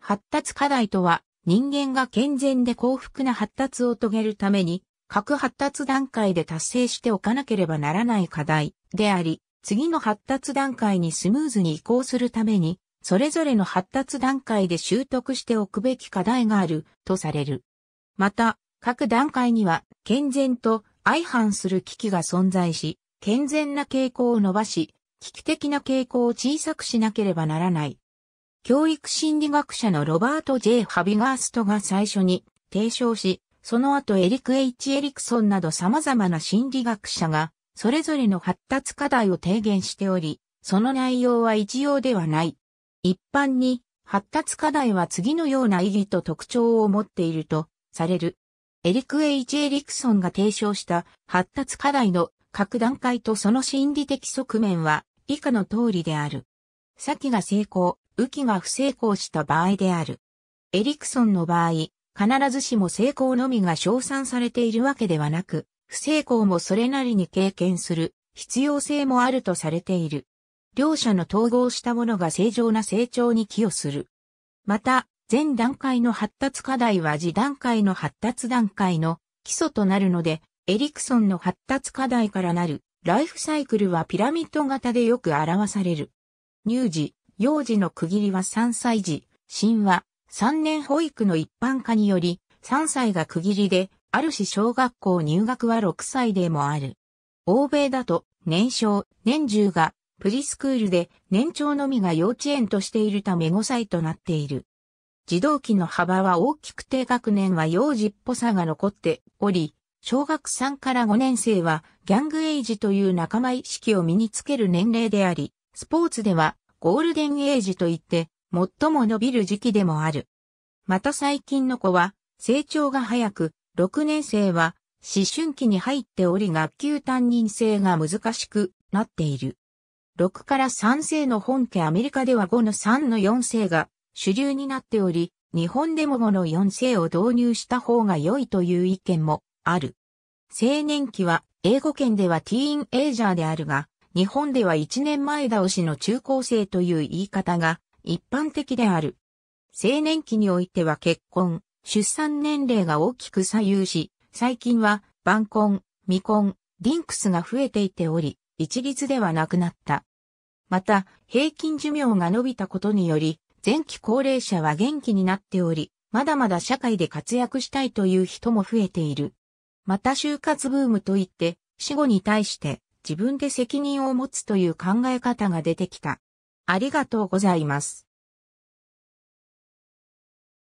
発達課題とは、人間が健全で幸福な発達を遂げるために、各発達段階で達成しておかなければならない課題であり、次の発達段階にスムーズに移行するために、それぞれの発達段階で習得しておくべき課題があるとされる。また、各段階には健全と相反する危機が存在し、健全な傾向を伸ばし、危機的な傾向を小さくしなければならない教育心理学者のロバート・ J・ ハビガーストが最初に提唱し、その後エリク・ H・ エリクソンなど様々な心理学者が、それぞれの発達課題を提言しており、その内容は一様ではない。一般に、発達課題は次のような意義と特徴を持っているとされる。エリク・エイチ・エリクソンが提唱した発達課題の各段階とその心理的側面は以下の通りである。先が成功、雨季が不成功した場合である。エリクソンの場合、必ずしも成功のみが称賛されているわけではなく、不成功もそれなりに経験する必要性もあるとされている。両者の統合したものが正常な成長に寄与する。また、前段階の発達課題は次段階の発達段階の基礎となるので、エリクソンの発達課題からなるライフサイクルはピラミッド型でよく表される。乳児、幼児の区切りは3歳児、神話、3年保育の一般化により、3歳が区切りで、あるし小学校入学は6歳でもある。欧米だと、年少、年中が、プリスクールで、年長のみが幼稚園としているため5歳となっている。児童期の幅は大きく低学年は幼児っぽさが残っており、小学3から5年生はギャングエイジという仲間意識を身につける年齢であり、スポーツではゴールデンエイジといって最も伸びる時期でもある。また最近の子は成長が早く、6年生は思春期に入っており学級担任制が難しくなっている。6から3世の本家アメリカでは5の3の4世が主流になっており、日本でも5の4世を導入した方が良いという意見もある。青年期は英語圏ではティーンエイジャーであるが、日本では1年前倒しの中高生という言い方が一般的である。青年期においては結婚、出産年齢が大きく左右し、最近は晩婚、未婚、リンクスが増えていており、一律ではなくなった。また、平均寿命が伸びたことにより、前期高齢者は元気になっており、まだまだ社会で活躍したいという人も増えている。また就活ブームといって、死後に対して自分で責任を持つという考え方が出てきた。ありがとうございます。